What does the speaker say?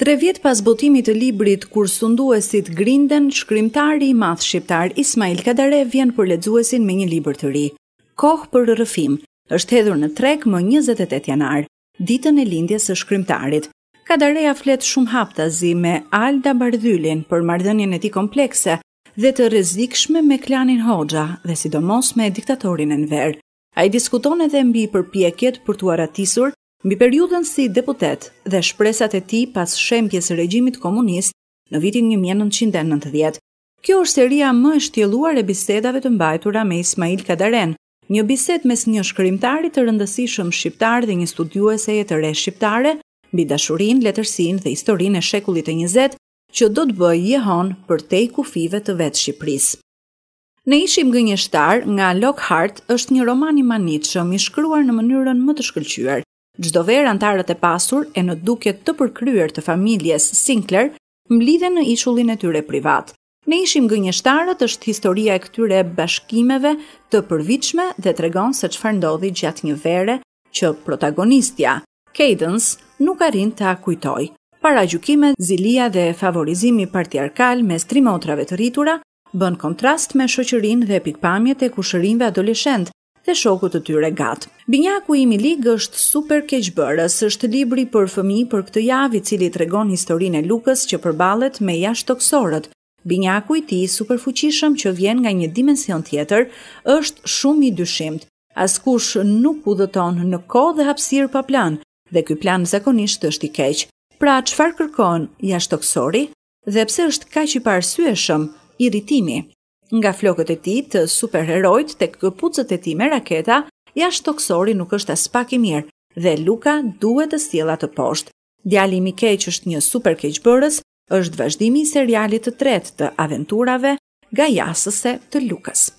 Tre vjet pas botimit të librit kur sunduesit grinden, shkrimtari i madh shqiptar Ismail Kadare vjen për lexuesin me një libër të ri. Kohë për rrëfim është hedhur në treg më 28 janar, ditën e lindjes së shkrimtarit. Kadareja flet shumë haptazi me Alda Bardhylin për marrëdhënien e tij komplekse dhe të rrezikshme me klanin Hoxha dhe sidomos me diktatorin Enver. Ai diskuton edhe mbi përpjekjet për t'u aratisur Mbi periudën si deputet dhe shpresat e ti pas shempjes e regjimit komunist në vitin 1990. Kjo është seria më shtjeluar e bisedave të mbajtura me Ismail Kadaren, një bised mes një shkrimtari të rëndësishëm shqiptar dhe një studiuese e të re shqiptare, mbi dashurin, letërsin dhe historin e shekullit e njëzet, që do të bëjë jehon për te i kufive të vetë Shqipëris. Në ishim gënjeshtar nga Lockhart është një roman i manitëshëm i shkruar në mënyrën më të shkëlqyër, Gjdo verë antarët e pasur e në duket të përkryer të familjes Sinclair mblidhe në ishullin e tyre privat. Ne ishim gënjeshtarët është historia e këtyre bashkimeve të përvichme dhe të regon se që ndodhi gjatë një vere që protagonistja, Cadence, nuk arin të akujtoj. Para gjukime, zilia dhe favorizimi partijarkal me strimotrave të rritura bën kontrast me shoqërin dhe pikpamjet e kushërinve adoleshentë dhe shokut të tyre gat. Binjaku i Milig është super keqbërës, është libri për fëmi për këtë javë i cili tregon historinë e Lukës që përballet me jashtëtoksorët. Binjaku i tij fuqishëm që vjen nga një dimension tjetër është shumë i dyshimt. Askush nuk udhëton në kohë dhe hapësirë pa plan, dhe ky plan zakonisht është i keq. Pra çfarë kërkon jashtëtoksori? Dhe pse është kaq i parësueshëm irritimi? Nga flokët e tij të superherojt tek këpucët e tij me raketa, jashtë toksori nuk është as pak i mirë dhe Luka duhet të sjellë të poshtë. Djali i Mikeç është një superkeqbërës, është vazhdimi i serialit të tretë të aventurave Gajasëse të Lukas.